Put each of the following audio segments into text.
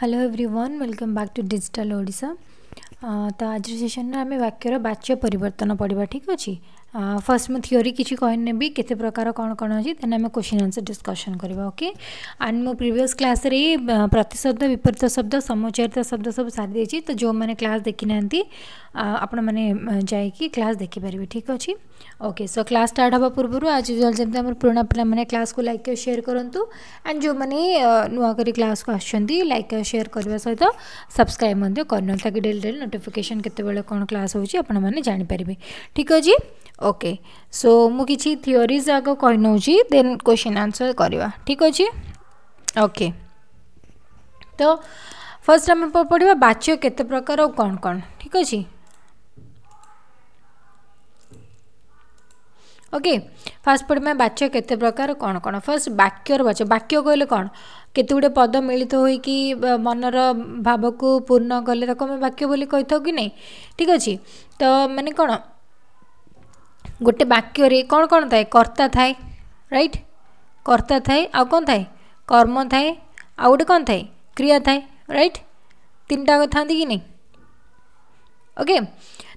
Hello everyone welcome back to digital Odisha ତ ଆଜିର ସେସନ୍ରେ ଆମେ ବାକ୍ୟର ବାଚ୍ୟ ପରିବର୍ତ୍ତନ ପଢ଼ିବା ଠିକ୍ ଅଛି फर्स्ट मुझ थीओरी कि कहने भी के प्रकार कौन कौन अच्छी देन आम क्वेश्चन आंसर डिस्कसन करवा ओके एंड मो प्रिस् क्लास प्रतिशब्द विपरीत शब्द समुचारित शब्द सब सारी तो जो मैंने क्लास देखी ना आपण क्लास देखिपर ठीक अच्छे ओके सो क्लास स्टार्ट हाँ पूर्व आज जमी पुराणा पे क्लास को लाइक और सेयर करूँ एंड जो मैंने नुआकर क्लास को आइक और सेयर करने सहित सब्सक्राइब करता डेली डेली नोटिफिकेसन के कौन क्लास होने जापर ठीक अच्छे ओके सो मुझे किसी आग कही नौ देन क्वेश्चन आंसर करवा ठीक अच्छे ओके तो फर्स्ट आम पढ़ा बाच्य केते प्रकार कौन कौन ठीक अच्छे ओके फास्ट पढ़ा बाच्य केते प्रकार कौन कौन फर्स्ट वाक्यर बाच्य वाक्य कहले कौन केते गुड़े पद मिलित हो कि मनर भाव को पूर्ण कले वाक्य बोली कि नहीं ठीक अच्छे तो मैंने कौन ଗୋଟେ ବାକ୍ୟରେ କ'ଣ କ'ଣ ଥାଏ କର୍ତ୍ତା ଥାଏ ରାଇଟ୍ କର୍ତ୍ତା ଥାଏ ଆଉ କ'ଣ ଥାଏ କର୍ମ ଥାଏ ଆଉ ଗୋଟେ କ'ଣ ଥାଏ କ୍ରିୟା ଥାଏ ରାଇଟ୍ ତିନିଟା ଥାନ୍ତି କି ନାହିଁ ଓକେ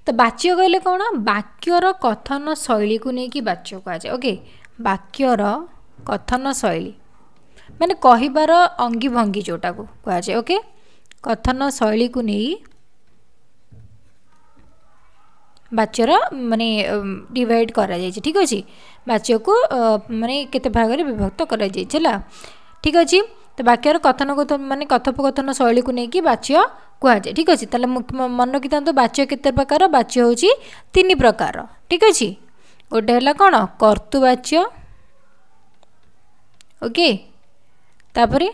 ତ ବାଚ୍ୟ କହିଲେ କ'ଣ ବାକ୍ୟର କଥନ ଶୈଳୀକୁ ନେଇକି ବାଚ୍ୟ କୁହାଯାଏ ଓକେ ବାକ୍ୟର କଥନ ଶୈଳୀ ମାନେ କହିବାର ଅଙ୍ଗୀ ଭଙ୍ଗୀ ଯେଉଁଟାକୁ କୁହାଯାଏ ଓକେ କଥନ ଶୈଳୀକୁ ନେଇ ବାଚ୍ୟର ମାନେ ଡିଭାଇଡ଼ କରାଯାଇଛି ଠିକ୍ ଅଛି ବାଚ୍ୟକୁ ମାନେ କେତେ ଭାଗରେ ବିଭକ୍ତ କରାଯାଇଛି ହେଲା ଠିକ୍ ଅଛି ତ ବାକ୍ୟର କଥନ କଥନ ମାନେ କଥୋପକଥନ ଶୈଳୀକୁ ନେଇକି ବାଚ୍ୟ କୁହାଯାଏ ଠିକ୍ ଅଛି ତାହେଲେ ମୁଁ ମନେ ରଖିଥାନ୍ତୁ ବାଚ୍ୟ କେତେ ପ୍ରକାର ବାଚ୍ୟ ହେଉଛି ତିନି ପ୍ରକାର ଠିକ୍ ଅଛି ଗୋଟେ ହେଲା କ'ଣ କର୍ତ୍ତୃବାଚ୍ୟ ଓକେ ତାପରେ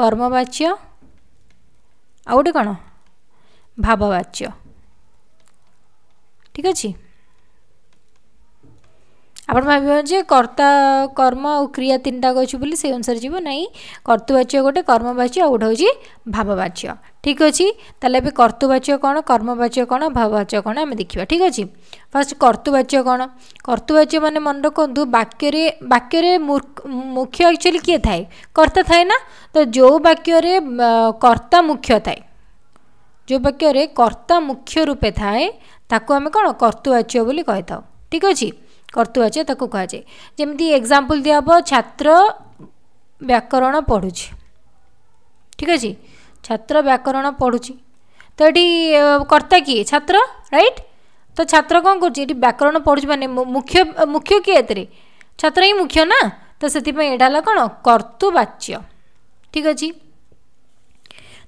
କର୍ମବାଚ୍ୟ ଆଉ ଗୋଟେ କ'ଣ ଭାବବାଚ୍ୟ ঠিক ଅଛି ଆପଣ ଭାବିବ ଯେ କର୍ତ୍ତା କର୍ମ ଆଉ କ୍ରିୟା ତିନିଟାକ ଅଛି ବୋଲି ସେଇ ଅନୁସାରେ ଯିବ ନାହିଁ କର୍ତ୍ତୃବାଚ୍ୟ ଗୋଟେ କର୍ମବାଚ୍ୟ ଆଉ ଗୋଟେ ହେଉଛି ଭାବବାଚ୍ୟ ଠିକ୍ ଅଛି ତାହେଲେ ଏବେ କର୍ତ୍ତୃବାଚ୍ୟ କ'ଣ କର୍ମବାଚ୍ୟ କ'ଣ ଭାବବାଚ୍ୟ କ'ଣ ଆମେ ଦେଖିବା ଠିକ୍ ଅଛି ଫାର୍ଷ୍ଟ କର୍ତ୍ତୃବାଚ୍ୟ କ'ଣ କର୍ତ୍ତୃବାଚ୍ୟ ମାନେ ମନେ ରଖନ୍ତୁ ବାକ୍ୟରେ ବାକ୍ୟରେ ମୁଖ୍ୟ ଆକ୍ଚୁଆଲି କିଏ ଥାଏ କର୍ତ୍ତା ଥାଏ ନା ତ ଯେଉଁ ବାକ୍ୟରେ କର୍ତ୍ତା ମୁଖ୍ୟ ଥାଏ ଯେଉଁ ବାକ୍ୟରେ କର୍ତ୍ତା ମୁଖ୍ୟ ରୂପେ ଥାଏ ତାକୁ ଆମେ କ'ଣ କର୍ତ୍ତୁବାଚ୍ୟ ବୋଲି କହିଥାଉ ଠିକ୍ ଅଛି କର୍ତ୍ତୁବାଚ୍ୟ ତାକୁ କୁହାଯାଏ ଯେମିତି ଏକ୍ଜାମ୍ପଲ୍ ଦିଆହେବ ଛାତ୍ର ବ୍ୟାକରଣ ପଢ଼ୁଛି ଠିକ୍ ଅଛି ଛାତ୍ର ବ୍ୟାକରଣ ପଢ଼ୁଛି ତ ଏଠି କର୍ତ୍ତା କିଏ ଛାତ୍ର ରାଇଟ୍ ତ ଛାତ୍ର କ'ଣ କରୁଛି ଏଠି ବ୍ୟାକରଣ ପଢ଼ୁଛି ମାନେ ମୁଖ୍ୟ ମୁଖ୍ୟ କିଏ ଏଥିରେ ଛାତ୍ର ହିଁ ମୁଖ୍ୟ ନା ତ ସେଥିପାଇଁ ଏଇଟା ହେଲା କ'ଣ କର୍ତ୍ତୃବାଚ୍ୟ ଠିକ୍ ଅଛି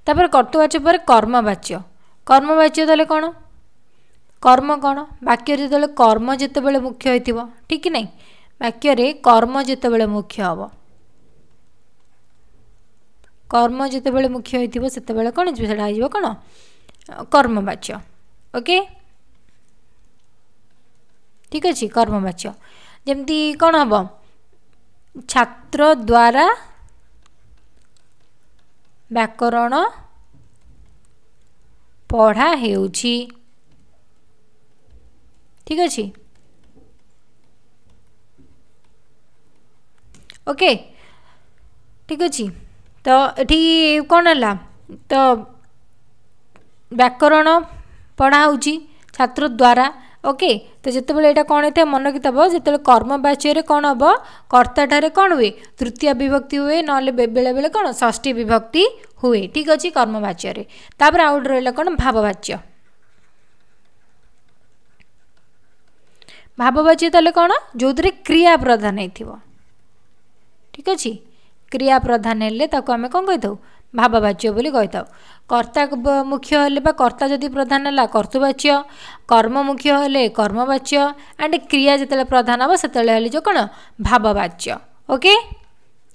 ତାପରେ କର୍ତ୍ତୁବାଚ୍ୟ ପରେ କର୍ମବାଚ୍ୟ କର୍ମବାଚ୍ୟ ତାହେଲେ କ'ଣ କର୍ମ କ'ଣ ବାକ୍ୟ ଯେତେବେଳେ କର୍ମ ଯେତେବେଳେ ମୁଖ୍ୟ ହୋଇଥିବ ଠିକ କି ନାହିଁ ବାକ୍ୟରେ କର୍ମ ଯେତେବେଳେ ମୁଖ୍ୟ ହେବ କର୍ମ ଯେତେବେଳେ ମୁଖ୍ୟ ହୋଇଥିବ ସେତେବେଳେ କ'ଣ ସେଟା ହେଇଯିବ କ'ଣ କର୍ମବାଚ୍ୟ ଓକେ ଠିକ ଅଛି କର୍ମବାଚ୍ୟ ଯେମିତି କ'ଣ ହେବ ଛାତ୍ର ଦ୍ୱାରା ବ୍ୟାକରଣ ପଢ଼ା ହେଉଛି ଠିକ୍ ଅଛି ଓକେ ଠିକ୍ ଅଛି ତ ଏଠି କ'ଣ ହେଲା ତ ବ୍ୟାକରଣ ପଢ଼ା ହେଉଛି ଛାତ୍ର ଦ୍ୱାରା ଓକେ ତ ଯେତେବେଳେ ଏଇଟା କ'ଣ ହେଇଥାଏ ମନକିତ ହେବ ଯେତେବେଳେ କର୍ମବାଚ୍ୟରେ କ'ଣ ହେବ କର୍ତ୍ତାଠାରେ କ'ଣ ହୁଏ ତୃତୀୟ ବିଭକ୍ତି ହୁଏ ନହେଲେ ବେଳେବେଳେ କ'ଣ ଷଷ୍ଠୀ ବିଭକ୍ତି ହୁଏ ଠିକ୍ ଅଛି କର୍ମବାଚ୍ୟରେ ତାପରେ ଆଉ ଗୋଟେ ରହିଲା କ'ଣ ଭାବବାଚ୍ୟ ଭାବବାଚ୍ୟ ତାହେଲେ କ'ଣ ଯେଉଁଥିରେ କ୍ରିୟା ପ୍ରଧାନ ହେଇଥିବ ଠିକ ଅଛି କ୍ରିୟା ପ୍ରଧାନ ହେଲେ ତାକୁ ଆମେ କ'ଣ କହିଥାଉ ଭାବବାଚ୍ୟ ବୋଲି କହିଥାଉ କର୍ତ୍ତା ମୁଖ୍ୟ ହେଲେ ବା କର୍ତ୍ତା ଯଦି ପ୍ରଧାନ ହେଲା କର୍ତ୍ତୃବାଚ୍ୟ କର୍ମ ମୁଖ୍ୟ ହେଲେ କର୍ମବାଚ୍ୟ ଆଣ୍ଡ କ୍ରିୟା ଯେତେବେଳେ ପ୍ରଧାନ ହେବ ସେତେବେଳେ ହେଲେ ଯେଉଁ କ'ଣ ଭାବବାଚ୍ୟ ଓକେ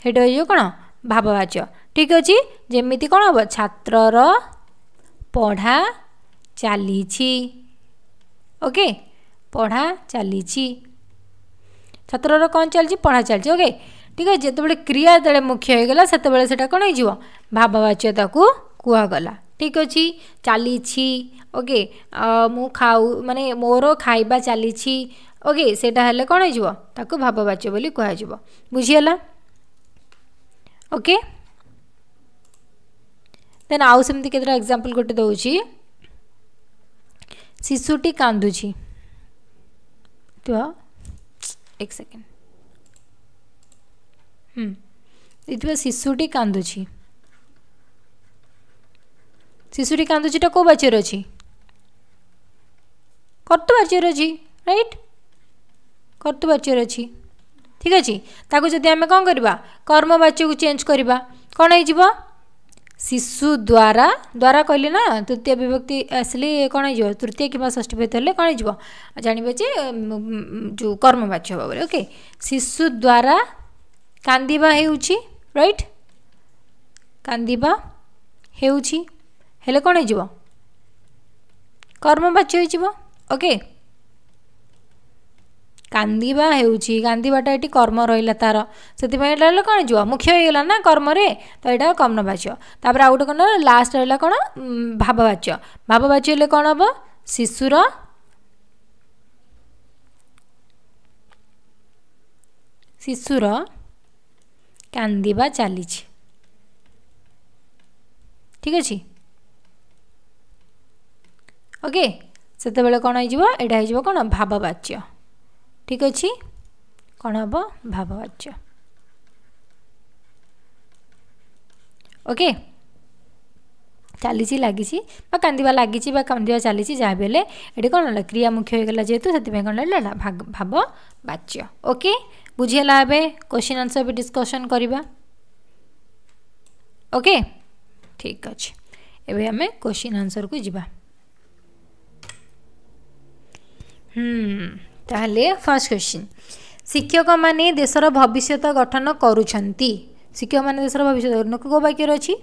ସେଇଟା ହେଇଯିବ କ'ଣ ଭାବବାଚ୍ୟ ଠିକ୍ ଅଛି ଯେମିତି କ'ଣ ହେବ ଛାତ୍ରର ପଢ଼ା ଚାଲିଛି ଓକେ पढ़ा चली छात्र कौन चलती पढ़ा चल ओके ठीक है जिते क्रिया जो मुख्य हो गला से कौन हो भाववाच्यता को कहगला ठीक अच्छे चली ओके मु खाऊ मानने मोर खाइबा चली ओके से कौन ताको भाववाच्य बोली कह बुझीगला ओके देन आउ सेम एग्जांपल गोटे दौर शिशुटी कांदुची Tu vois Ek second. Hmm. ଏଇଠି ଶିଶୁଟି କାନ୍ଦୁଛି ଶିଶୁଟି କାନ୍ଦୁଛିଟା କେଉଁ ବାଚ୍ୟରେ ଅଛି କର୍ତ୍ତୃବାଚ୍ୟରେ ଅଛି ରାଇଟ୍ କର୍ତ୍ତୃବାଚ୍ୟରେ ଅଛି ଠିକ୍ ଅଛି ତାକୁ ଯଦି ଆମେ କ'ଣ କରିବା କର୍ମବାଚ୍ୟକୁ ଚେଞ୍ଜ କରିବା କ'ଣ ହେଇଯିବ ଶିଶୁ ଦ୍ୱାରା ଦ୍ୱାରା କହିଲେ ନା ତୃତୀୟ ବିଭକ୍ତି ଆସିଲେ କ'ଣ ହେଇଯିବ ତୃତୀୟ କିମ୍ବା ଷଷ୍ଠ ବିଭକ୍ତି ହେଲେ କ'ଣ ହେଇଯିବ ଜାଣିବେ ଯେ ଯେଉଁ କର୍ମବାଚ୍ୟ ହେବ ବୋଲି ଓକେ ଶିଶୁ ଦ୍ୱାରା କାନ୍ଦିବା ହେଉଛି ରାଇଟ୍ କାନ୍ଦିବା ହେଉଛି ହେଲେ କ'ଣ ହେଇଯିବ କର୍ମବାଚ୍ୟ ହେଇଯିବ ଓକେ କାନ୍ଦିବା ହେଉଛି କାନ୍ଦିବାଟା ଏଠି କର୍ମ ରହିଲା ତାର ସେଥିପାଇଁ ଏଇଟା ରହିଲା କ'ଣ ଯିବ ମୁଖ୍ୟ ହେଇଗଲା ନା କର୍ମରେ ତ ଏଇଟା କର୍ଣ୍ଣବାଚ୍ୟ ତାପରେ ଆଉ ଗୋଟେ କ'ଣ ଲାଷ୍ଟ ରହିଲା କ'ଣ ଭାବବାଚ୍ୟ ଭାବବାଚ୍ୟ ହେଲେ କ'ଣ ହେବ ଶିଶୁର ଶିଶୁର କାନ୍ଦିବା ଚାଲିଛି ଠିକ ଅଛି ଓକେ ସେତେବେଳେ କ'ଣ ହେଇଯିବ ଏଇଟା ହେଇଯିବ କ'ଣ ଭାବବାଚ୍ୟ ঠিক ଅଛି କ'ଣ ହେବ ଭାବବାଚ୍ୟ ଓକେ ଚାଲିଛି ଲାଗିଛି ବା କାନ୍ଦିବା ଲାଗିଛି ବା କାନ୍ଦିବା ଚାଲିଛି ଯାହା ବି ହେଲେ ଏଠି କ'ଣ ହେଲା କ୍ରିୟା ମୁଖ୍ୟ ହୋଇଗଲା ଯେହେତୁ ସେଥିପାଇଁ କ'ଣ ହେଲା ଭାବ ବାଚ୍ୟ ଓକେ ବୁଝିହେଲା ଏବେ କୋଶ୍ଚିନ୍ ଆନ୍ସର୍ ବି ଡିସ୍କସନ୍ କରିବା ଓକେ ଠିକ୍ ଅଛି ଏବେ ଆମେ କୋଶ୍ଚିନ୍ ଆନ୍ସର୍କୁ ଯିବା ହୁଁ ତାହେଲେ ଫାର୍ଷ୍ଟ କ୍ୱେଶ୍ଚିନ୍ ଶିକ୍ଷକମାନେ ଦେଶର ଭବିଷ୍ୟତ ଗଠନ କରୁଛନ୍ତି ଶିକ୍ଷକମାନେ ଦେଶର ଭବିଷ୍ୟତ କେଉଁ ବାକ୍ୟରେ ଅଛି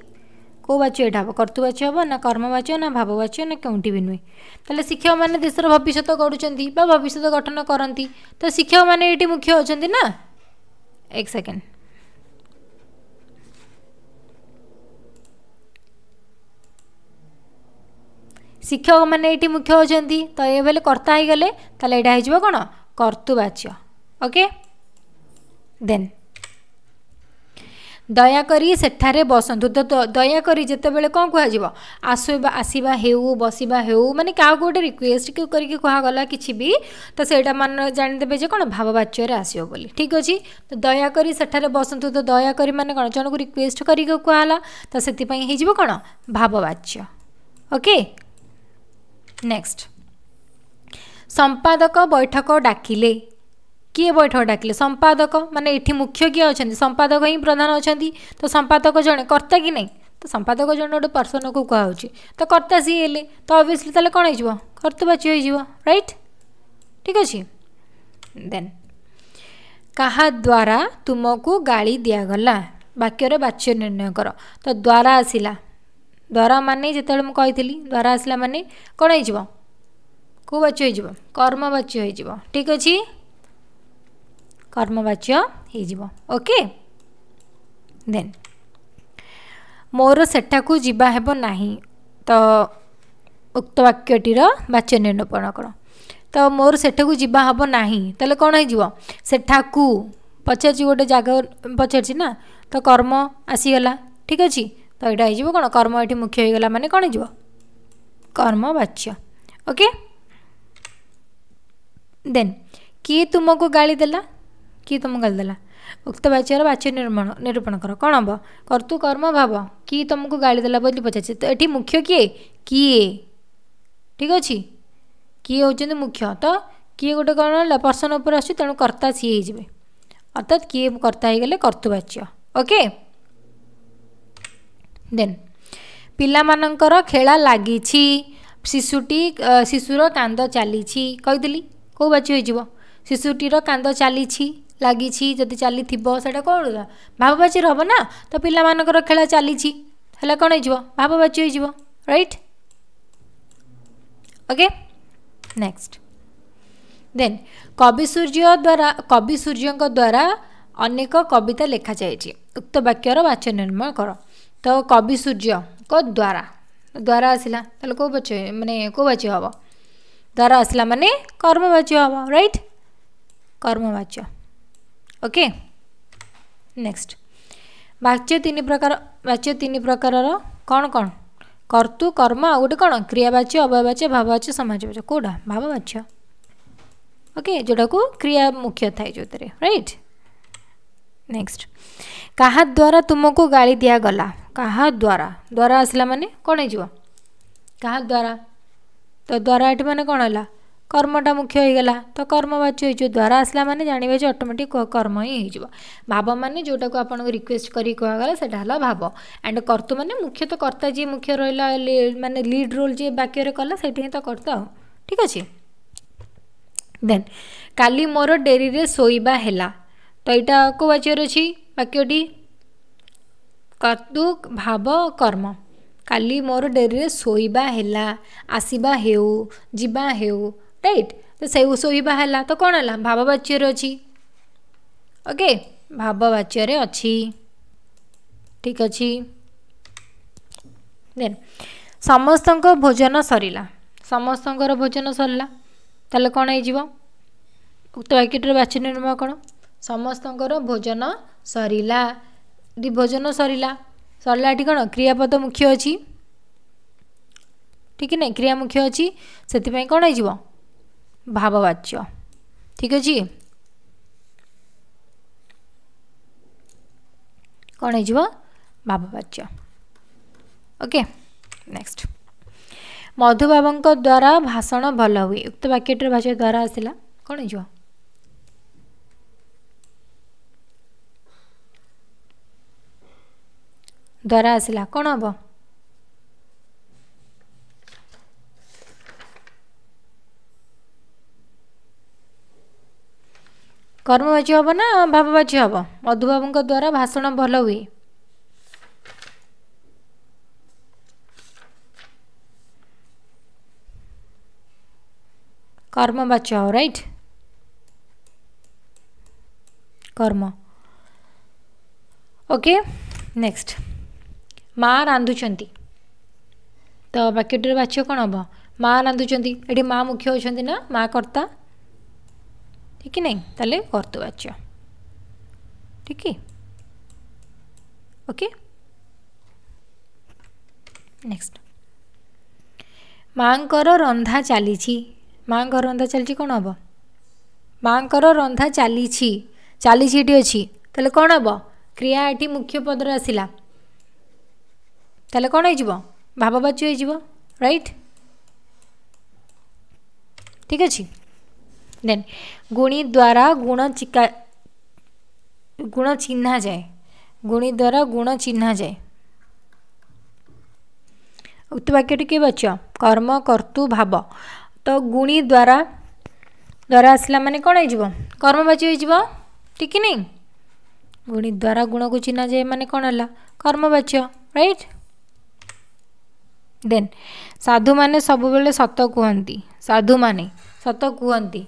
କେଉଁ ବାଚ୍ୟ ଏଇଟା ହେବ କର୍ତ୍ତୃବାଚ୍ୟ ହେବ ନା କର୍ମବାଚ୍ୟ ନା ଭାବବାଚ୍ୟ ନା କେଉଁଠି ବି ନୁହେଁ ତାହେଲେ ଶିକ୍ଷକମାନେ ଦେଶର ଭବିଷ୍ୟତ ଗଢ଼ୁଛନ୍ତି ବା ଭବିଷ୍ୟତ ଗଠନ କରନ୍ତି ତ ଶିକ୍ଷକମାନେ ଏଇଠି ମୁଖ୍ୟ ଅଛନ୍ତି ନା ଏକ ସେକେଣ୍ଡ ଶିକ୍ଷକମାନେ ଏଇଠି ମୁଖ୍ୟ ହେଉଛନ୍ତି ତ ଏ ବୋଲେ କର୍ତ୍ତା ହୋଇଗଲେ ତାହେଲେ ଏଇଟା ହୋଇଯିବ କ'ଣ କର୍ତ୍ତୃବାଚ୍ୟ ଓକେ ଦେନ୍ ଦୟାକରି ସେଠାରେ ବସନ୍ତୁ ତ ଦୟାକରି ଯେତେବେଳେ କ'ଣ କୁହାଯିବ ଆସିବା ଆସିବା ହେଉ ବସିବା ହେଉ ମାନେ କାହାକୁ ଗୋଟେ ରିକ୍ୱେଷ୍ଟ କରିକି କୁହାଗଲା କିଛି ବି ତ ସେଇଟା ମାନ ଜାଣିଦେବେ ଯେ କ'ଣ ଭାବବାଚ୍ୟରେ ଆସିବ ବୋଲି ଠିକ୍ ଅଛି ତ ଦୟାକରି ସେଠାରେ ବସନ୍ତୁ ତ ଦୟାକରି ମାନେ କ'ଣ ଜଣକୁ ରିକ୍ୱେଷ୍ଟ କରିକି କୁହାହେଲା ତ ସେଥିପାଇଁ ହେଇଯିବ କ'ଣ ଭାବବାଚ୍ୟ ଓକେ ନେକ୍ସଟ ସମ୍ପାଦକ ବୈଠକ ଡାକିଲେ କିଏ ବୈଠକ ଡାକିଲେ ସମ୍ପାଦକ ମାନେ ଏଠି ମୁଖ୍ୟ କିଏ ଅଛନ୍ତି ସମ୍ପାଦକ ହିଁ ପ୍ରଧାନ ଅଛନ୍ତି ତ ସମ୍ପାଦକ ଜଣେ କର୍ତ୍ତା କି ନାହିଁ ତ ସମ୍ପାଦକ ଜଣେ ଗୋଟେ ପର୍ସନକୁ କୁହାହେଉଛି ତ କର୍ତ୍ତା ସିଏ ହେଲେ ତ ଅଭିଅସ୍ଲି ତାହେଲେ କ'ଣ ହେଇଯିବ କର୍ତ୍ତୃପାଚୀ ହେଇଯିବ ରାଇଟ୍ ଠିକ୍ ଅଛି ଦେନ୍ କାହା ଦ୍ୱାରା ତୁମକୁ ଗାଳି ଦିଆଗଲା ବାକ୍ୟରେ ବାଚ୍ୟ ନିର୍ଣ୍ଣୟ କର ତ ଦ୍ୱାରା ଆସିଲା द्वार मतेब महि द आसलाइजाच्यो कर्मवाच्य है ठीक अझ कर्मवाच्य हैजे देन मोर सेठाकु जुवा त उक्त वाक्यटी वाच निर्णप त मोर सठाको जुवा कहाँ है पछा गए जा पछाडि ना त कर्म आसिगला ठीक अझ त एउटा है कर्म एगला जीव कर्म वाच्य ओके देन कि तुम गाली देला कि तम देला उक्त बाच्य निर्माण निरूपण गर कम हव कर्तु कर्म भाव कि तुमको गाली देला बो पछा त मुख्य तिए गए पर्सन उपर आसु तेणु कर्ता सि हैजे अर्थात कि कर्ता हैगले गर्तुवाच्य ओके ଦେନ୍ ପିଲାମାନଙ୍କର ଖେଳ ଲାଗିଛି ଶିଶୁଟି ଶିଶୁର କାନ୍ଦ ଚାଲିଛି କହିଦେଲି କେଉଁ ବାଚି ହୋଇଯିବ ଶିଶୁଟିର କାନ୍ଦ ଚାଲିଛି ଲାଗିଛି ଯଦି ଚାଲିଥିବ ସେଇଟା କ'ଣ ଭାବ ଭାବବାଚି ହେବ ନା ତ ପିଲାମାନଙ୍କର ଖେଳ ଚାଲିଛି ହେଲେ କ'ଣ ହେଇଯିବ ଭାବ ବାଚି ହୋଇଯିବ ରାଇଟ୍ ଓକେ ନେକ୍ସଟ ଦେନ୍ କବି ସୂର୍ଯ୍ୟ ଦ୍ୱାରା କବି ସୂର୍ଯ୍ୟଙ୍କ ଦ୍ୱାରା ଅନେକ କବିତା ଲେଖାଯାଇଛି ଉକ୍ତ ବାକ୍ୟର ବାଚ୍ୟ ନିର୍ମାଣ କର तो कवि सूर्य को द्वारा द्वारा आसला तो बाच्य मानने को बाच्य हम द्वारा आसला मान कर्मवाच्य हम रईट कर्मवाच्य ओके नेक्स्ट वाच्य तीन प्रकार वाच्य तीन प्रकार कौन कौन कर्तु कर्म आ गोटे कौन क्रियावाच्य अवयवाच्य भाववाच्य समाजवाच्य कौटा भाववाच्य ओके जोटा को क्रिया मुख्य थाए जो थे रईट right? नेक्स्ट କାହା ଦ୍ୱାରା ତୁମକୁ ଗାଳି ଦିଆଗଲା କାହା ଦ୍ୱାରା ଦ୍ୱାରା ଆସିଲା ମାନେ କ'ଣ ହେଇଯିବ କାହା ଦ୍ୱାରା ତ ଦ୍ୱାରା ଏଠି ମାନେ କ'ଣ ହେଲା କର୍ମଟା ମୁଖ୍ୟ ହେଇଗଲା ତ କର୍ମବାଚ୍ୟ ହେଇଯିବ ଦ୍ୱାରା ଆସିଲା ମାନେ ଜାଣିବେ ଯେ ଅଟୋମେଟିକ୍ କର୍ମ ହିଁ ହେଇଯିବ ଭାବ ମାନେ ଯେଉଁଟାକୁ ଆପଣଙ୍କୁ ରିକ୍ୱେଷ୍ଟ କରି କୁହାଗଲା ସେଇଟା ହେଲା ଭାବ ଆଣ୍ଡ କର୍ତ୍ତୁ ମାନେ ମୁଖ୍ୟତଃ କର୍ତ୍ତା ଯିଏ ମୁଖ୍ୟ ରହିଲା ମାନେ ଲିଡ୍ ରୋଲ୍ ଯିଏ ବାକ୍ୟରେ କଲା ସେଇଠି ହିଁ ତ କର୍ତ୍ତା ଆଉ ଠିକ୍ ଅଛି ଦେନ୍ କାଲି ମୋର ଡେରିରେ ଶୋଇବା ହେଲା ତ ଏଇଟା କେଉଁ ବାଚ୍ୟରେ ଅଛି ବାକ୍ୟଟି କର୍ତ୍ତୁ ଭାବ କର୍ମ କାଲି ମୋର ଡେରିରେ ଶୋଇବା ହେଲା ଆସିବା ହେଉ ଯିବା ହେଉ ରାଇଟ୍ ତ ସେଉ ଶୋଇବା ହେଲା ତ କ'ଣ ହେଲା ଭାବବାଚ୍ୟରେ ଅଛି ଓକେ ଭାବବାଚ୍ୟରେ ଅଛି ଠିକ୍ ଅଛି ଦେନ୍ ସମସ୍ତଙ୍କ ଭୋଜନ ସରିଲା ସମସ୍ତଙ୍କର ଭୋଜନ ସରିଲା ତାହେଲେ କ'ଣ ହେଇଯିବ ଉକ୍ତ ବାକ୍ୟଟିର ବାଛ ନିର୍ମ କ'ଣ ସମସ୍ତଙ୍କର ଭୋଜନ ସରିଲା ଏଠି ଭୋଜନ ସରିଲା ସରିଲା ଏଠି କ'ଣ କ୍ରିୟାପଦ ମୁଖ୍ୟ ଅଛି ଠିକ ନାହିଁ କ୍ରିୟା ମୁଖ୍ୟ ଅଛି ସେଥିପାଇଁ କ'ଣ ହେଇଯିବ ଭାବବାଚ୍ୟ ଠିକ ଅଛି କ'ଣ ହେଇଯିବ ଭାବବାଚ୍ୟ ଓକେ ନେକ୍ସଟ ମଧୁବାବୁଙ୍କ ଦ୍ୱାରା ଭାଷଣ ଭଲ ହୁଏ ଉକ୍ତ ବାକ୍ୟଟିର ଭାଷା ଦ୍ୱାରା ଆସିଲା କ'ଣ ହେଇଯିବ ଦ୍ୱାରା ଆସିଲା କ'ଣ ହବ କର୍ମବାଚି ହବ ନା ଭାବବାଚି ହବ ମଧୁବାବୁଙ୍କ ଦ୍ୱାରା ଭାଷଣ ଭଲ ହୁଏ କର୍ମବାଚ୍ୟ ହବ ରାଇଟ୍ କର୍ମ ଓକେ ନେକ୍ସଟ୍ ମାଆ ରାନ୍ଧୁଛନ୍ତି ତ ବାକ୍ୟଟିର ବାଛ କ'ଣ ହେବ ମାଆ ରାନ୍ଧୁଛନ୍ତି ଏଠି ମାଆ ମୁଖ୍ୟ ହେଉଛନ୍ତି ନା ମାଆ କର୍ତ୍ତା ଠିକ କି ନାହିଁ ତାହେଲେ କର୍ତ୍ତୃବାଚ୍ୟ ଠିକ କି ଓକେ ନେକ୍ସଟ ମାଆଙ୍କର ରନ୍ଧା ଚାଲିଛି ମାଆଙ୍କର ରନ୍ଧା ଚାଲିଛି କ'ଣ ହେବ ମାଆଙ୍କର ରନ୍ଧା ଚାଲିଛି ଚାଲିଛି ଏଠି ଅଛି ତାହେଲେ କ'ଣ ହେବ କ୍ରିୟା ଏଠି ମୁଖ୍ୟ ପଦରେ ଆସିଲା তাহলে কোণ হয়ে যাব ভাববাচ্য হয়ে যাব রাইট ঠিক আছে দেন গুণিত দ্বারা গুণ চিকা গুণ চিহ্না যায় গুণিত দ্বারা গুণ চিহ্না যায় উক্ত বাক্যটি কে বাচ্য কর্ম কর্তু ভাব তো গুণী দ্বারা দ্বারা আসলে মানে কোণ হয়ে যাব কর্মবাচ্য হয়ে যাব ঠিক কি নেই গুণিত দ্বারা গুণকু চিহ্না যায় মানে কোণ হল কর্মবাচ্য রাইট ଦେନ୍ ସାଧୁମାନେ ସବୁବେଳେ ସତ କୁହନ୍ତି ସାଧୁମାନେ ସତ କୁହନ୍ତି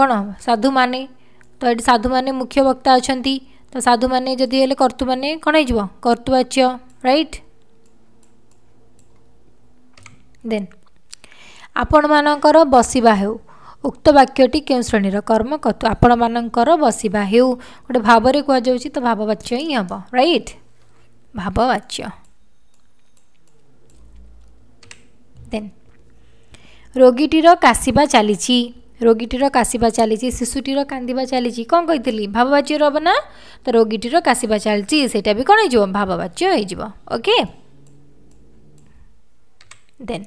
କ'ଣ ସାଧୁମାନେ ତ ଏଠି ସାଧୁମାନେ ମୁଖ୍ୟ ବକ୍ତା ଅଛନ୍ତି ତ ସାଧୁମାନେ ଯଦି ହେଲେ କର୍ତ୍ତୃମାନେ କ'ଣ ହେଇଯିବ କର୍ତ୍ତୃବାଚ୍ୟ ରାଇଟ୍ ଦେନ୍ ଆପଣମାନଙ୍କର ବସିବା ହେଉ ଉକ୍ତ ବାକ୍ୟଟି କେଉଁ ଶ୍ରେଣୀର କର୍ମ କର୍ତ୍ତୁ ଆପଣମାନଙ୍କର ବସିବା ହେଉ ଗୋଟେ ଭାବରେ କୁହାଯାଉଛି ତ ଭାବବାଚ୍ୟ ହିଁ ହେବ ରାଇଟ୍ ଭାବବାଚ୍ୟ ଦେନ୍ ରୋଗୀଟିର କାଶିବା ଚାଲିଛି ରୋଗୀଟିର କାଶିବା ଚାଲିଛି ଶିଶୁଟିର କାନ୍ଦିବା ଚାଲିଛି କ'ଣ କହିଥିଲି ଭାବବାଚ୍ୟ ହେବ ନା ତ ରୋଗୀଟିର କାଶିବା ଚାଲିଛି ସେଇଟା ବି କ'ଣ ହେଇଯିବ ଭାବବାଚ୍ୟ ହେଇଯିବ ଓକେ ଦେନ୍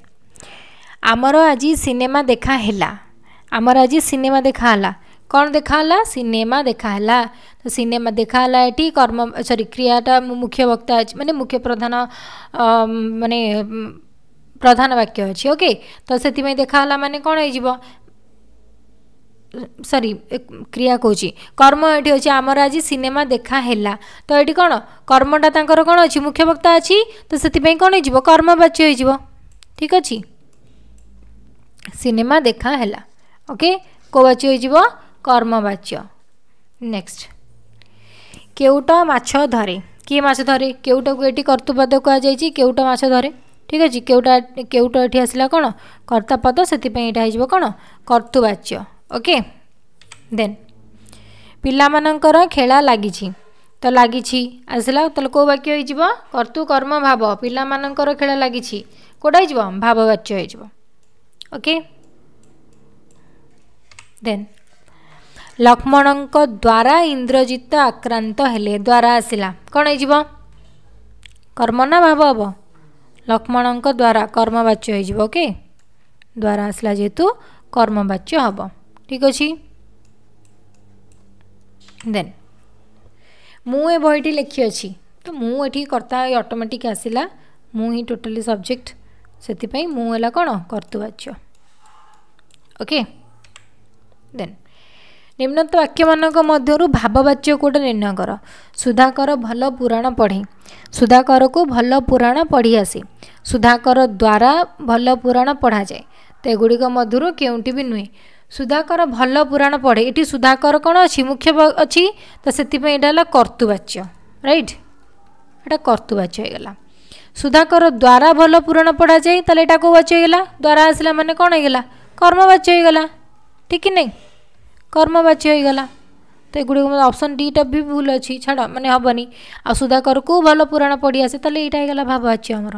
ଆମର ଆଜି ସିନେମା ଦେଖା ହେଲା ଆମର ଆଜି ସିନେମା ଦେଖା ହେଲା କ'ଣ ଦେଖା ହେଲା ସିନେମା ଦେଖା ହେଲା ତ ସିନେମା ଦେଖା ହେଲା ଏଠି କର୍ମ ସରି କ୍ରିୟାଟା ମୁଖ୍ୟ ବକ୍ତା ମାନେ ମୁଖ୍ୟ ପ୍ରଧାନ ମାନେ ପ୍ରଧାନ ବାକ୍ୟ ଅଛି ଓକେ ତ ସେଥିପାଇଁ ଦେଖାହେଲା ମାନେ କ'ଣ ହେଇଯିବ ସରି କ୍ରିୟା କହୁଛି କର୍ମ ଏଠି ଅଛି ଆମର ଆଜି ସିନେମା ଦେଖା ହେଲା ତ ଏଠି କ'ଣ କର୍ମଟା ତାଙ୍କର କ'ଣ ଅଛି ମୁଖ୍ୟ ବକ୍ତା ଅଛି ତ ସେଥିପାଇଁ କ'ଣ ହେଇଯିବ କର୍ମବାଚ୍ୟ ହେଇଯିବ ଠିକ୍ ଅଛି ସିନେମା ଦେଖା ହେଲା ଓକେ କେଉଁ ବାଚ୍ୟ ହେଇଯିବ କର୍ମବାଚ୍ୟ ନେକ୍ସଟ କେଉଟ ମାଛ ଧରେ କିଏ ମାଛ ଧରେ କେଉଟକୁ ଏଠି କର୍ତ୍ତୃପଦ କୁହାଯାଇଛି କେଉଟ ମାଛ ଧରେ ଠିକ୍ ଅଛି କେଉଁଟା କେଉଁଟା ଏଠି ଆସିଲା କ'ଣ କର୍ତ୍ତା ପଦ ସେଥିପାଇଁ ଏଇଟା ହେଇଯିବ କ'ଣ କର୍ତ୍ତୃବାଚ୍ୟ ଓକେ ଦେନ୍ ପିଲାମାନଙ୍କର ଖେଳା ଲାଗିଛି ତ ଲାଗିଛି ଆସିଲା ତାହେଲେ କେଉଁ ବାକ୍ୟ ହେଇଯିବ କର୍ତ୍ତୃକର୍ମ ଭାବ ପିଲାମାନଙ୍କର ଖେଳା ଲାଗିଛି କେଉଁଟା ହେଇଯିବ ଭାବବାଚ୍ୟ ହେଇଯିବ ଓକେ ଦେନ୍ ଲକ୍ଷ୍ମଣଙ୍କ ଦ୍ୱାରା ଇନ୍ଦ୍ରଜିତ ଆକ୍ରାନ୍ତ ହେଲେ ଦ୍ୱାରା ଆସିଲା କ'ଣ ହେଇଯିବ କର୍ମ ନା ଭାବ ହେବ लक्ष्मण द्वारा कर्मवाच्य होके द्वारा आसला जेहेतु कर्मवाच्य हम ठीक अच्छे दे बहटी लिखी अच्छी तो मुठी कर्ता अटोमेटिक आसला मुँह टोटाली सब्जेक्ट से मुला कौन कर्तृवाच्य ओके देन ନିମ୍ନତ ବାକ୍ୟମାନଙ୍କ ମଧ୍ୟରୁ ଭାବବାଚ୍ୟ କେଉଁଟି ନିର୍ଣ୍ଣୟ କର ସୁଧାକର ଭଲ ପୁରାଣ ପଢ଼େ ସୁଧାକରକୁ ଭଲ ପୁରାଣ ପଢ଼ି ଆସେ ସୁଧାକର ଦ୍ୱାରା ଭଲ ପୁରାଣ ପଢ଼ାଯାଏ ତ ଏଗୁଡ଼ିକ ମଧ୍ୟରୁ କେଉଁଠି ବି ନୁହେଁ ସୁଧାକର ଭଲ ପୁରାଣ ପଢ଼େ ଏଠି ସୁଧାକର କ'ଣ ଅଛି ମୁଖ୍ୟ ଅଛି ତ ସେଥିପାଇଁ ଏଇଟା ହେଲା କର୍ତ୍ତୃବାଚ୍ୟ ରାଇଟ୍ ଏଇଟା କର୍ତ୍ତୃବାଚ୍ୟ ହେଇଗଲା ସୁଧାକର ଦ୍ୱାରା ଭଲ ପୁରାଣ ପଢ଼ାଯାଏ ତାହେଲେ ଏଇଟା କେଉଁ ବାଚ୍ୟ ହେଇଗଲା ଦ୍ୱାରା ଆସିଲା ମାନେ କ'ଣ ହେଇଗଲା କର୍ମବାଚ୍ୟ ହେଇଗଲା ଠିକ କି ନାହିଁ କର୍ମ ବାଛି ହୋଇଗଲା ତ ଏଗୁଡ଼ିକ ଅପସନ୍ ଡିଟା ବି ଭୁଲ ଅଛି ଛାଡ଼ ମାନେ ହେବନି ଆଉ ସୁଧାକରକୁ ଭଲ ପୁରାଣ ପଢ଼ି ଆସେ ତାହେଲେ ଏଇଟା ହେଇଗଲା ଭାବ ବାଛି ଆମର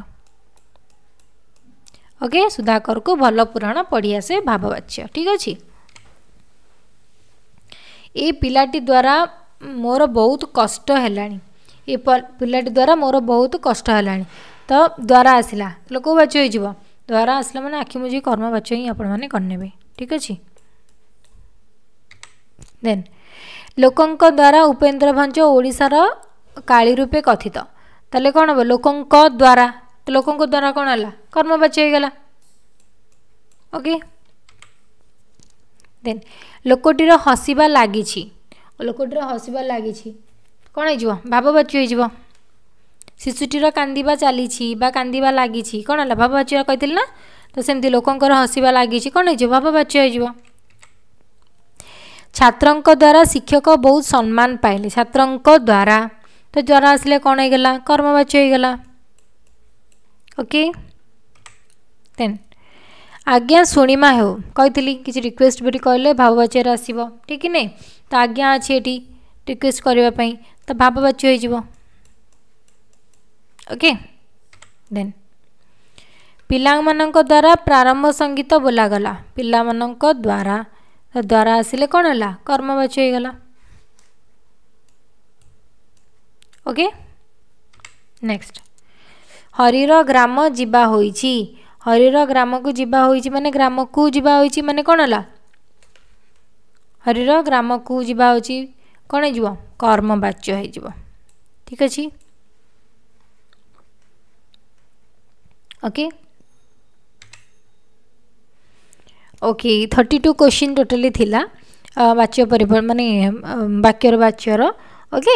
ଓକେ ସୁଧାକରକୁ ଭଲ ପୁରାଣ ପଢ଼ି ଆସେ ଭାବବାଚ୍ୟ ଠିକ୍ ଅଛି ଏ ପିଲାଟି ଦ୍ୱାରା ମୋର ବହୁତ କଷ୍ଟ ହେଲାଣି ଏ ପିଲାଟି ଦ୍ୱାରା ମୋର ବହୁତ କଷ୍ଟ ହେଲାଣି ତ ଦ୍ୱାରା ଆସିଲା ଲୋକ ବାଛ ହେଇଯିବ ଦ୍ୱାରା ଆସିଲା ମାନେ ଆଖି ମୁଜି କର୍ମ ବାଛ ହିଁ ଆପଣମାନେ କରିନେବେ ଠିକ୍ ଅଛି ଦେନ୍ ଲୋକଙ୍କ ଦ୍ୱାରା ଉପେନ୍ଦ୍ର ଭଞ୍ଜ ଓଡ଼ିଶାର କାଳୀ ରୂପେ କଥିତ ତାହେଲେ କ'ଣ ହେବ ଲୋକଙ୍କ ଦ୍ୱାରା ଲୋକଙ୍କ ଦ୍ୱାରା କ'ଣ ହେଲା କର୍ମବାଚ୍ୟ ହେଇଗଲା ଓକେ ଦେନ୍ ଲୋକଟିର ହସିବା ଲାଗିଛି ଲୋକଟିର ହସିବା ଲାଗିଛି କ'ଣ ହେଇଯିବ ଭାବବାଚି ହେଇଯିବ ଶିଶୁଟିର କାନ୍ଦିବା ଚାଲିଛି ବା କାନ୍ଦିବା ଲାଗିଛି କ'ଣ ହେଲା ଭାବବାଚି କହିଥିଲି ନା ତ ସେମିତି ଲୋକଙ୍କର ହସିବା ଲାଗିଛି କ'ଣ ହେଇଯିବ ଭାବବାଚି ହେଇଯିବ ଛାତ୍ରଙ୍କ ଦ୍ୱାରା ଶିକ୍ଷକ ବହୁତ ସମ୍ମାନ ପାଇଲେ ଛାତ୍ରଙ୍କ ଦ୍ୱାରା ତ ଦ୍ୱାରା ଆସିଲେ କ'ଣ ହେଇଗଲା କର୍ମବାଚ୍ୟ ହେଇଗଲା ଓକେ ଦେନ୍ ଆଜ୍ଞା ଶୁଣିମା ହେଉ କହିଥିଲି କିଛି ରିକ୍ୱେଷ୍ଟ ବୋଲି କହିଲେ ଭାବବାଚ୍ୟରେ ଆସିବ ଠିକ୍ କି ନାହିଁ ତ ଆଜ୍ଞା ଅଛି ଏଠି ରିକ୍ୱେଷ୍ଟ କରିବା ପାଇଁ ତ ଭାବବାଚ୍ୟ ହେଇଯିବ ଓକେ ଦେନ୍ ପିଲାମାନଙ୍କ ଦ୍ୱାରା ପ୍ରାରମ୍ଭ ସଙ୍ଗୀତ ବୋଲାଗଲା ପିଲାମାନଙ୍କ ଦ୍ୱାରା ଦ୍ୱାରା ଆସିଲେ କ'ଣ ହେଲା କର୍ମ ବାଛି ହେଇଗଲା ଓକେ ନେକ୍ସଟ ହରିର ଗ୍ରାମ ଯିବା ହୋଇଛି ହରିର ଗ୍ରାମକୁ ଯିବା ହୋଇଛି ମାନେ ଗ୍ରାମକୁ ଯିବା ହୋଇଛି ମାନେ କ'ଣ ହେଲା ହରିର ଗ୍ରାମକୁ ଯିବା ହେଉଛି କ'ଣ ହେଇଯିବ କର୍ମ ବାଚ୍ୟ ହେଇଯିବ ଠିକ୍ ଅଛି okay okay thirty two question totally ଥିଲା ବାଚ୍ୟ ପରିବ ମାନେ ବାକ୍ୟର ବାଚ୍ୟର ଓକେ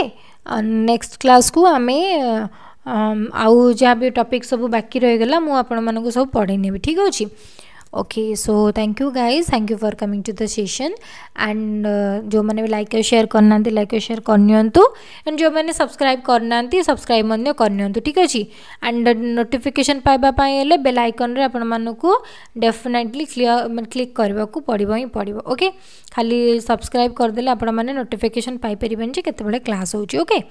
ନେକ୍ସଟ କ୍ଲାସ୍କୁ ଆମେ ଆଉ ଯାହା ବି ଟପିକ୍ ସବୁ ବାକି ରହିଗଲା ମୁଁ ଆପଣମାନଙ୍କୁ ସବୁ ପଢ଼େଇ ନେବି ଠିକ୍ ଅଛି okay so thank you guys thank you for coming to the session and जो मैंने लाइक और सेयार करना लाइक और सेयार करनी एंड तो, जो मैंने सब्सक्राइब करना सब्सक्राइब तो करनी तो, ठीक अच्छे एंड नोटिफिकेसन पाइबा बेल आइकन रे आपण मानकू डेफिनेटली क्लियर मतलब क्लिक करने को पड़िबो ही पड़िबो ओके खाली सब्सक्राइब करदे देले आपण माने नोटिफिकेशन पाई क्लास होके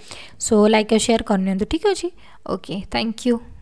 सो लाइक और शेयर करनी ठीक अच्छे ओके थैंक यू